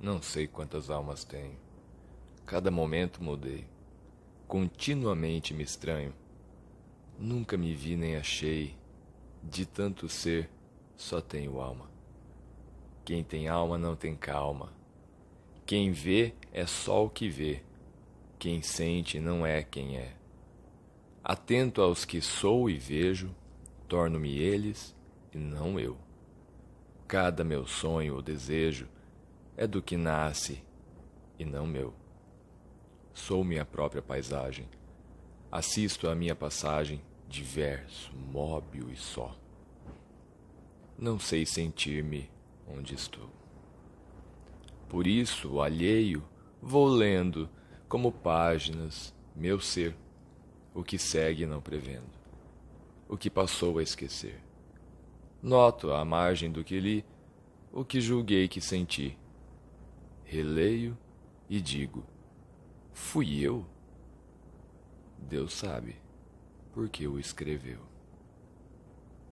Não sei quantas almas tenho. Cada momento mudei. Continuamente me estranho. Nunca me vi nem achei. De tanto ser, só tenho alma. Quem tem alma não tem calma. Quem vê é só o que vê. Quem sente não é quem é. Atento aos que sou e vejo, torno-me eles e não eu. Cada meu sonho ou desejo é do que nasce e não meu. Sou minha própria paisagem. Assisto à minha passagem, diverso, móbil e só. Não sei sentir-me onde estou. Por isso, alheio, vou lendo, como páginas, meu ser, o que segue não prevendo, o que passou a esquecer. Noto, à margem do que li, o que julguei que senti releio e digo: Fui eu? Deus sabe, porque o escreveu.